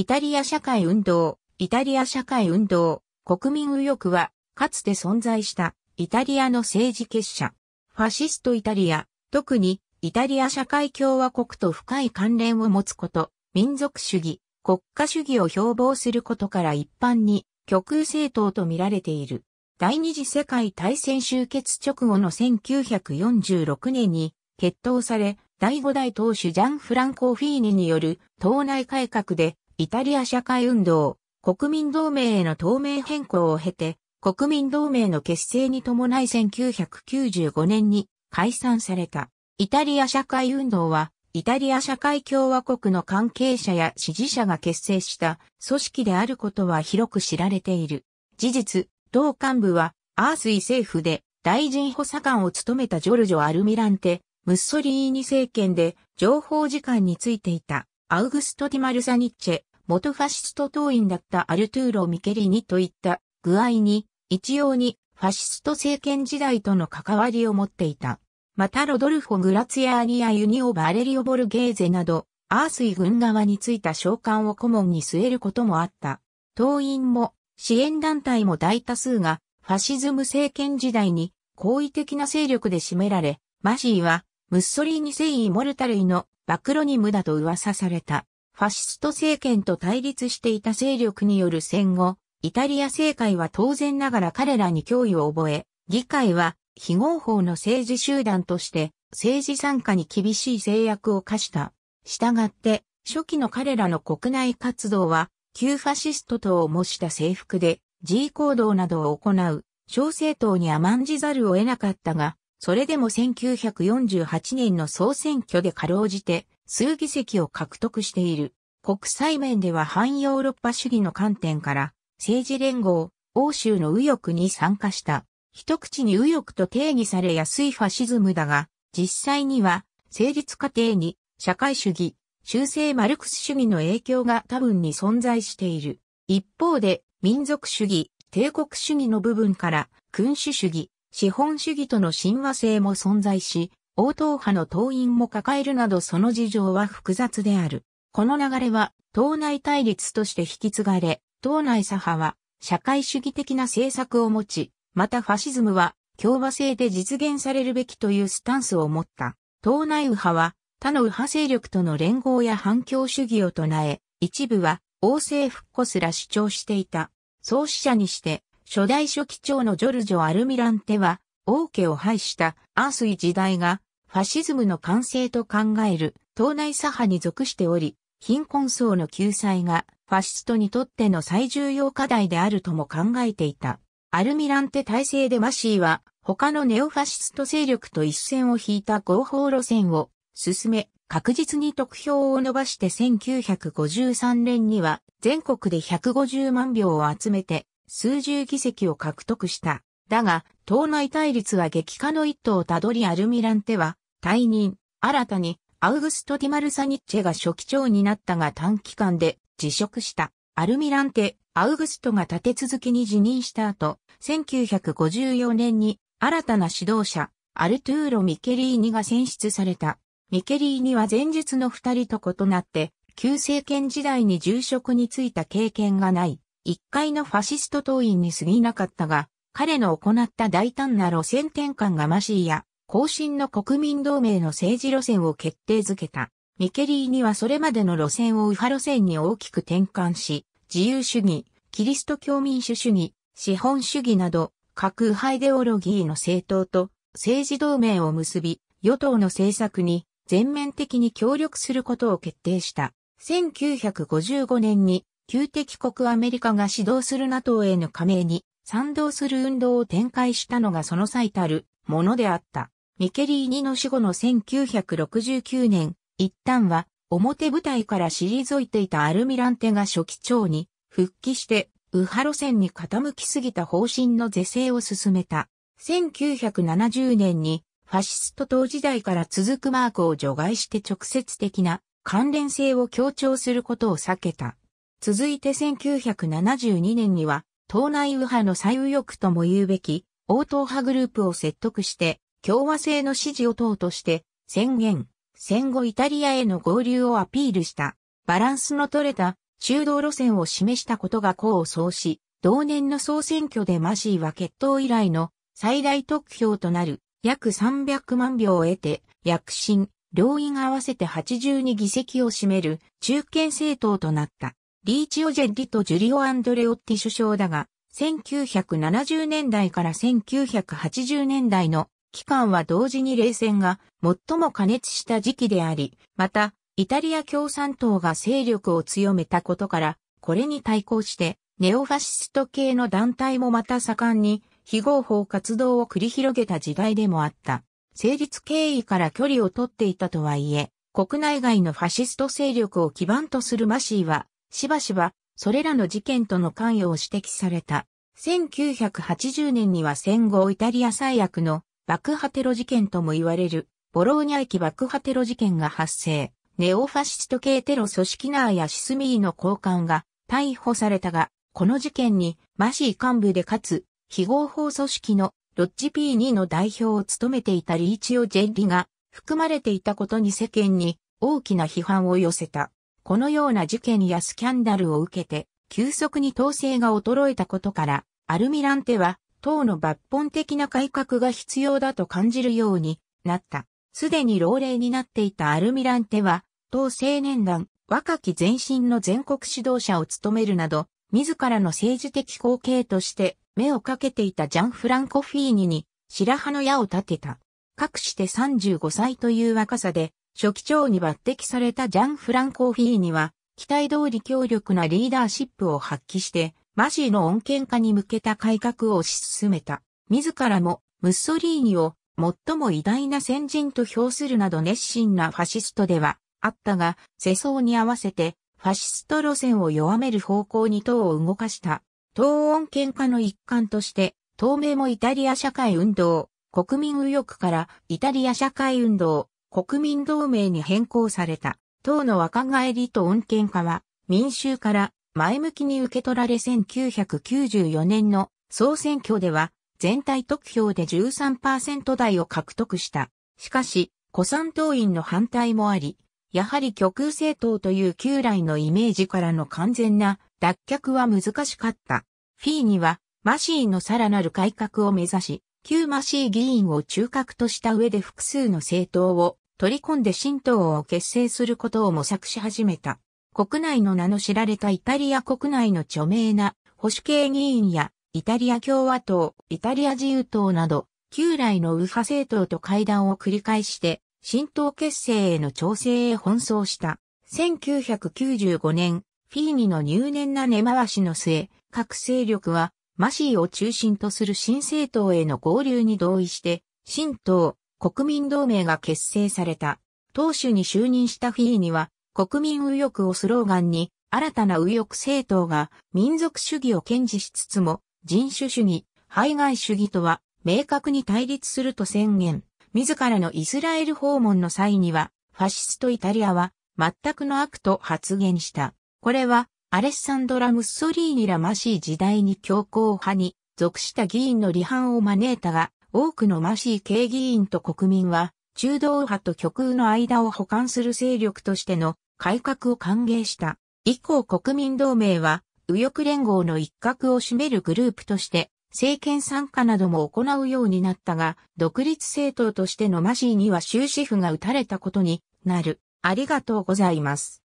イタリア社会運動、イタリア社会運動、国民右翼は、かつて存在したイタリアの政治結社。ファシストイタリア、特にイタリア社会共和国と深い関連を持つこと、民族主義、国家主義を標榜することから一般に極右政党と見られている。第二次世界大戦終結直後の1946年に決闘され、第五代党首ジャン・フランコフィーニによる党内改革でイタリア社会運動、国民同盟への透明変更を経て、国民同盟の結成に伴い1995年に解散された。イタリア社会運動は、イタリア社会共和国の関係者や支持者が結成した組織であることは広く知られている。事実、同幹部は、アースイ政府で大臣補佐官を務めたジョルジョ・アルミランテ、ムッソリーニ政権で情報時間についていたアウグスト・ティ・マルサニッチェ、元ファシスト党員だったアルトゥーロ・ミケリニといった具合に、一様にファシスト政権時代との関わりを持っていた。またロドルフォ・グラツヤーニア・ユニオ・バレリオ・ボルゲーゼなど、アースイ軍側についた召喚を顧問に据えることもあった。党員も支援団体も大多数がファシズム政権時代に好意的な勢力で占められ、マシーはムッソリーニ繊維モルタイの暴露ニムだと噂された。ファシスト政権と対立していた勢力による戦後、イタリア政界は当然ながら彼らに脅威を覚え、議会は非合法の政治集団として政治参加に厳しい制約を課した。したがって、初期の彼らの国内活動は、旧ファシスト等を模した制服で、G 行動などを行う、小政党に甘んじざるを得なかったが、それでも1948年の総選挙でかろうじて、数議席を獲得している。国際面では反ヨーロッパ主義の観点から、政治連合、欧州の右翼に参加した。一口に右翼と定義されやすいファシズムだが、実際には、成立過程に、社会主義、修正マルクス主義の影響が多分に存在している。一方で、民族主義、帝国主義の部分から、君主主義、資本主義との親和性も存在し、応答派の党員も抱えるなどその事情は複雑である。この流れは党内対立として引き継がれ、党内左派は社会主義的な政策を持ち、またファシズムは共和制で実現されるべきというスタンスを持った。党内右派は他の右派勢力との連合や反共主義を唱え、一部は王政復古すら主張していた。創始者にして、初代書記長のジョルジョ・アルミランテは、王家を廃したアースイ時代がファシズムの完成と考える党内左派に属しており、貧困層の救済がファシストにとっての最重要課題であるとも考えていた。アルミランテ体制でマシーは他のネオファシスト勢力と一線を引いた合法路線を進め、確実に得票を伸ばして1953年には全国で150万票を集めて数十議席を獲得した。だが、党内対立は激化の一途をたどりアルミランテは、退任、新たに、アウグスト・ティマルサ・ニッチェが初期長になったが短期間で辞職した。アルミランテ、アウグストが立て続けに辞任した後、1954年に新たな指導者、アルトゥーロ・ミケリーニが選出された。ミケリーニは前述の二人と異なって、旧政権時代に重職に就いた経験がない、一回のファシスト党員に過ぎなかったが、彼の行った大胆な路線転換がましいや、後進の国民同盟の政治路線を決定づけた。ミケリーにはそれまでの路線を右派路線に大きく転換し、自由主義、キリスト教民主主義、資本主義など、核右派イデオロギーの政党と政治同盟を結び、与党の政策に全面的に協力することを決定した。1955年に、旧敵国アメリカが指導する NATO への加盟に賛同する運動を展開したのがその最たるものであった。ミケリーニの死後の1969年、一旦は表舞台から退いていたアルミランテが初期長に復帰して右派路線に傾きすぎた方針の是正を進めた。1970年にファシスト党時代から続くマークを除外して直接的な関連性を強調することを避けた。続いて1972年には党内右派の左右翼とも言うべき、応答派グループを説得して、共和制の支持を党として宣言、戦後イタリアへの合流をアピールした、バランスの取れた中道路線を示したことが功を奏し、同年の総選挙でマシーは決闘以来の最大得票となる約300万票を得て、躍進、両院合わせて82議席を占める中堅政党となった。リーチオジェッリとジュリオ・アンドレオッティ首相だが、1970年代から1980年代の期間は同時に冷戦が最も過熱した時期であり、また、イタリア共産党が勢力を強めたことから、これに対抗して、ネオファシスト系の団体もまた盛んに、非合法活動を繰り広げた時代でもあった。成立経緯から距離を取っていたとはいえ、国内外のファシスト勢力を基盤とするマシーは、しばしば、それらの事件との関与を指摘された。1980年には戦後イタリア最悪の爆破テロ事件とも言われるボローニャ駅爆破テロ事件が発生。ネオファシスト系テロ組織ナーやシスミーの高官が逮捕されたが、この事件にマシー幹部でかつ非合法組織のロッジ P2 の代表を務めていたリーチオ・ジェッリが含まれていたことに世間に大きな批判を寄せた。このような事件やスキャンダルを受けて、急速に統制が衰えたことから、アルミランテは、党の抜本的な改革が必要だと感じるようになった。すでに老齢になっていたアルミランテは、党青年団、若き前身の全国指導者を務めるなど、自らの政治的後継として目をかけていたジャン・フランコ・フィーニに白羽の矢を立てた。かくして35歳という若さで初期長に抜擢されたジャン・フランコフィーニは、期待通り強力なリーダーシップを発揮して、マジーの穏健化に向けた改革を推し進めた。自らも、ムッソリーニを最も偉大な先人と評するなど熱心なファシストではあったが、世相に合わせてファシスト路線を弱める方向に党を動かした。党穏健化の一環として、党名もイタリア社会運動、国民右翼からイタリア社会運動、国民同盟に変更された。党の若返りと恩恵化は民衆から前向きに受け取られ1994年の総選挙では全体得票で13%台を獲得した。しかし、古参党員の反対もあり、やはり極右政党という旧来のイメージからの完全な脱却は難しかった。フィーには、マシーのさらなる改革を目指し、旧マシー議員を中核とした上で複数の政党を取り込んで新党を結成することを模索し始めた。国内の名の知られたイタリア国内の著名な保守系議員やイタリア共和党、イタリア自由党など、旧来の右派政党と会談を繰り返して、新党結成への調整へ奔走した。1995年、フィーニの入念な根回しの末、各勢力は、マシーを中心とする新政党への合流に同意して、新党、国民同盟が結成された。党首に就任したフィーニは、国民右翼をスローガンに、新たな右翼政党が民族主義を堅持しつつも、人種主義、排外主義とは明確に対立すると宣言。自らのイスラエル訪問の際には、ファシストイタリアは全くの悪と発言した。これは、アレッサンドラ・ムッソリーニらましい時代に強硬派に属した議員の離反を招いたが、多くのマシー系議員と国民は、中道派と極右の間を補完する勢力としての改革を歓迎した。以降国民同盟は、右翼連合の一角を占めるグループとして、政権参加なども行うようになったが、独立政党としてのマシーには終止符が打たれたことになる。ありがとうございます。